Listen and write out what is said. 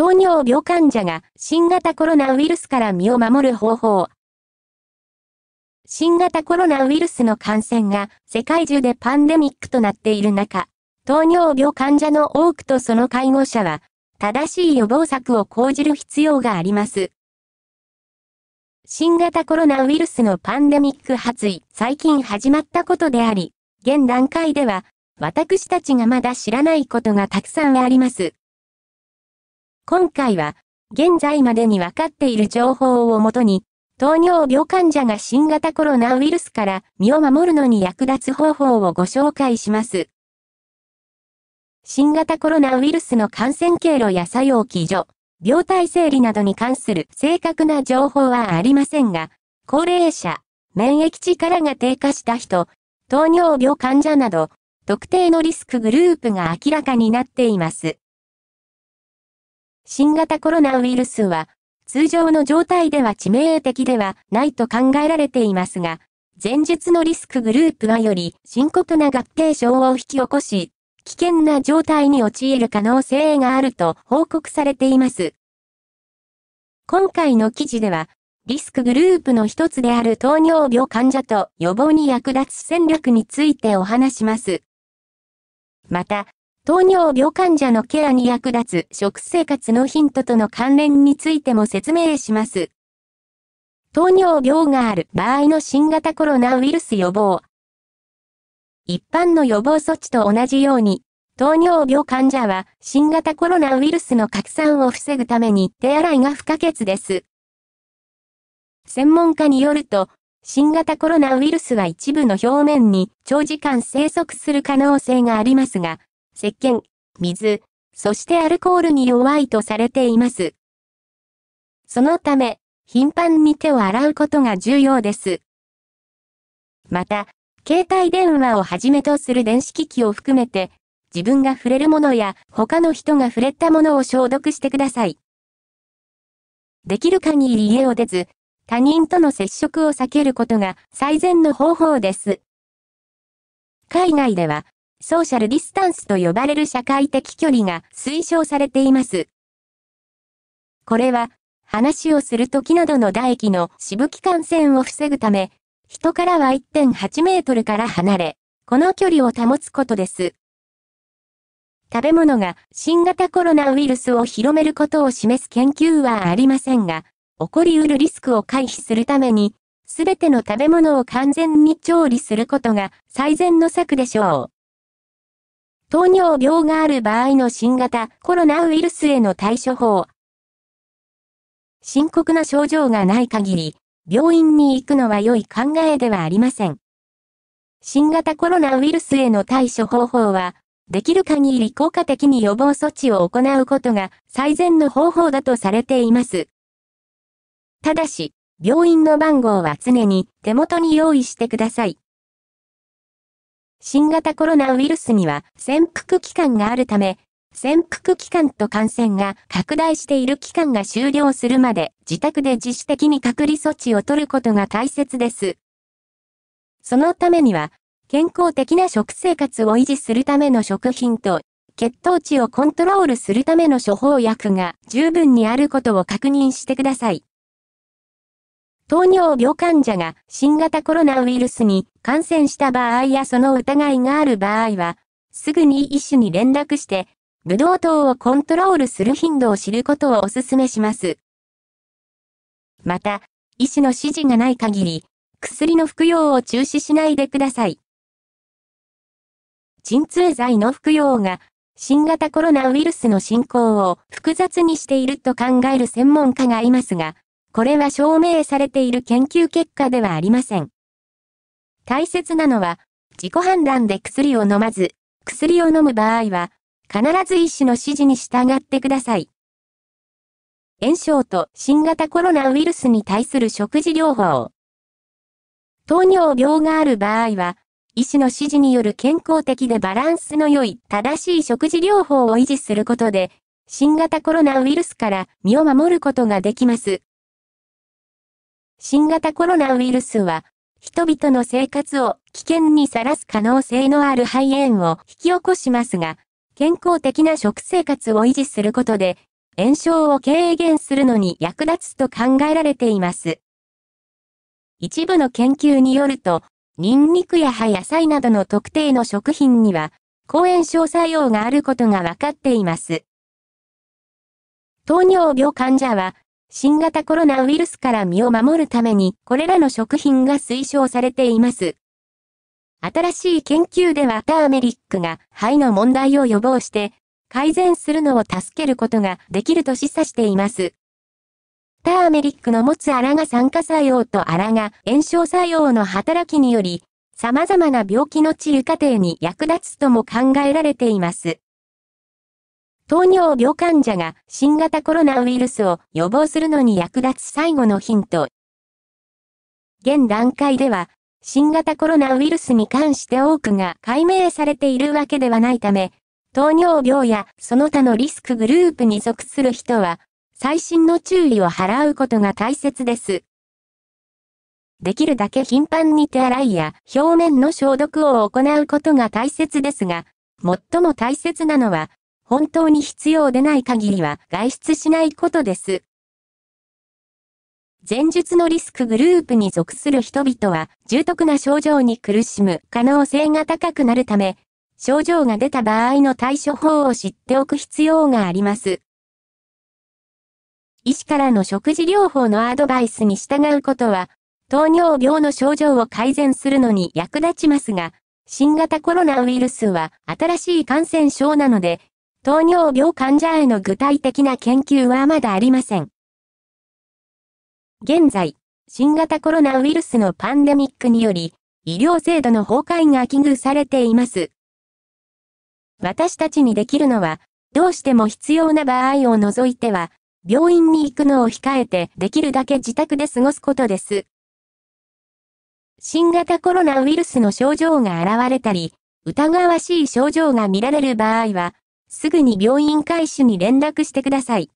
糖尿病患者が新型コロナウイルスから身を守る方法。新型コロナウイルスの感染が世界中でパンデミックとなっている中、糖尿病患者の多くとその介護者は、正しい予防策を講じる必要があります。新型コロナウイルスのパンデミック発意、最近始まったことであり、現段階では、私たちがまだ知らないことがたくさんあります。今回は、現在までに分かっている情報をもとに、糖尿病患者が新型コロナウイルスから身を守るのに役立つ方法をご紹介します。新型コロナウイルスの感染経路や作用基準、病態整理などに関する正確な情報はありませんが、高齢者、免疫力が低下した人、糖尿病患者など、特定のリスクグループが明らかになっています。新型コロナウイルスは、通常の状態では致命的ではないと考えられていますが、前述のリスクグループはより深刻な合併症を引き起こし、危険な状態に陥る可能性があると報告されています。今回の記事では、リスクグループの一つである糖尿病患者と予防に役立つ戦略についてお話します。また、糖尿病患者のケアに役立つ食生活のヒントとの関連についても説明します。糖尿病がある場合の新型コロナウイルス予防。一般の予防措置と同じように、糖尿病患者は新型コロナウイルスの拡散を防ぐために手洗いが不可欠です。専門家によると、新型コロナウイルスは一部の表面に長時間生息する可能性がありますが、石鹸、水、そしてアルコールに弱いとされています。そのため、頻繁に手を洗うことが重要です。また、携帯電話をはじめとする電子機器を含めて、自分が触れるものや他の人が触れたものを消毒してください。できる限り家を出ず、他人との接触を避けることが最善の方法です。海外では、ソーシャルディスタンスと呼ばれる社会的距離が推奨されています。これは、話をするときなどの唾液のしぶき感染を防ぐため、人からは1.8メートルから離れ、この距離を保つことです。食べ物が新型コロナウイルスを広めることを示す研究はありませんが、起こりうるリスクを回避するために、すべての食べ物を完全に調理することが最善の策でしょう。糖尿病がある場合の新型コロナウイルスへの対処法。深刻な症状がない限り、病院に行くのは良い考えではありません。新型コロナウイルスへの対処方法は、できる限り効果的に予防措置を行うことが最善の方法だとされています。ただし、病院の番号は常に手元に用意してください。新型コロナウイルスには潜伏期間があるため、潜伏期間と感染が拡大している期間が終了するまで自宅で自主的に隔離措置を取ることが大切です。そのためには、健康的な食生活を維持するための食品と、血糖値をコントロールするための処方薬が十分にあることを確認してください。糖尿病患者が新型コロナウイルスに感染した場合やその疑いがある場合は、すぐに医師に連絡して、ブドウ糖をコントロールする頻度を知ることをお勧めします。また、医師の指示がない限り、薬の服用を中止しないでください。鎮痛剤の服用が新型コロナウイルスの進行を複雑にしていると考える専門家がいますが、これは証明されている研究結果ではありません。大切なのは、自己判断で薬を飲まず、薬を飲む場合は、必ず医師の指示に従ってください。炎症と新型コロナウイルスに対する食事療法。糖尿病がある場合は、医師の指示による健康的でバランスの良い正しい食事療法を維持することで、新型コロナウイルスから身を守ることができます。新型コロナウイルスは、人々の生活を危険にさらす可能性のある肺炎を引き起こしますが、健康的な食生活を維持することで、炎症を軽減するのに役立つと考えられています。一部の研究によると、ニンニクや葉野菜などの特定の食品には、抗炎症作用があることが分かっています。糖尿病患者は、新型コロナウイルスから身を守るために、これらの食品が推奨されています。新しい研究ではターメリックが肺の問題を予防して、改善するのを助けることができると示唆しています。ターメリックの持つアラが酸化作用とアラが炎症作用の働きにより、様々な病気の治癒過程に役立つとも考えられています。糖尿病患者が新型コロナウイルスを予防するのに役立つ最後のヒント。現段階では、新型コロナウイルスに関して多くが解明されているわけではないため、糖尿病やその他のリスクグループに属する人は、最新の注意を払うことが大切です。できるだけ頻繁に手洗いや表面の消毒を行うことが大切ですが、最も大切なのは本当に必要でない限りは外出しないことです。前述のリスクグループに属する人々は重篤な症状に苦しむ可能性が高くなるため、症状が出た場合の対処法を知っておく必要があります。医師からの食事療法のアドバイスに従うことは、糖尿病の症状を改善するのに役立ちますが、新型コロナウイルスは新しい感染症なので、糖尿病患者への具体的な研究はまだありません。現在、新型コロナウイルスのパンデミックにより、医療制度の崩壊が危惧されています。私たちにできるのは、どうしても必要な場合を除いては、病院に行くのを控えてできるだけ自宅で過ごすことです。新型コロナウイルスの症状が現れたり、疑わしい症状が見られる場合は、すぐに病院開始に連絡してください。